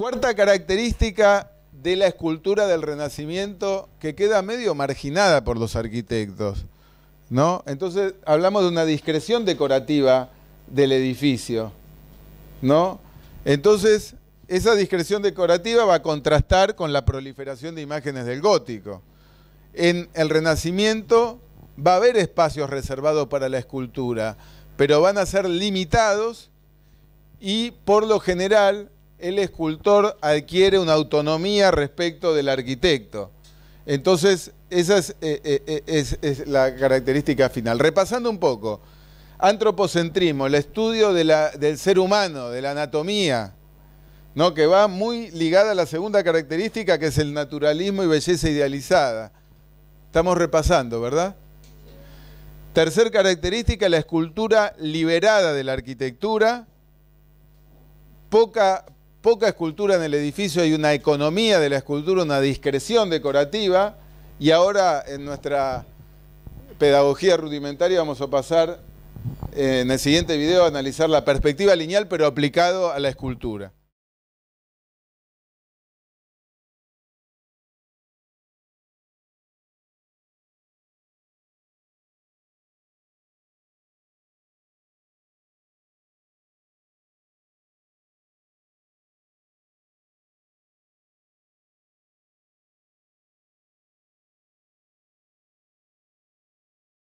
Cuarta característica de la escultura del Renacimiento que queda medio marginada por los arquitectos. ¿no? Entonces hablamos de una discreción decorativa del edificio. ¿no? Entonces, esa discreción decorativa va a contrastar con la proliferación de imágenes del gótico. En el Renacimiento va a haber espacios reservados para la escultura, pero van a ser limitados y por lo general el escultor adquiere una autonomía respecto del arquitecto. Entonces, esa es, eh, eh, eh, la característica final. Repasando un poco, antropocentrismo, el estudio del ser humano, de la anatomía, ¿no? que va muy ligada a la segunda característica, que es el naturalismo y belleza idealizada. Estamos repasando, ¿verdad? Tercer característica, la escultura liberada de la arquitectura, poca, poca escultura en el edificio, hay una economía de la escultura, una discreción decorativa, y ahora en nuestra pedagogía rudimentaria vamos a pasar eh, en el siguiente video a analizar la perspectiva lineal pero aplicado a la escultura.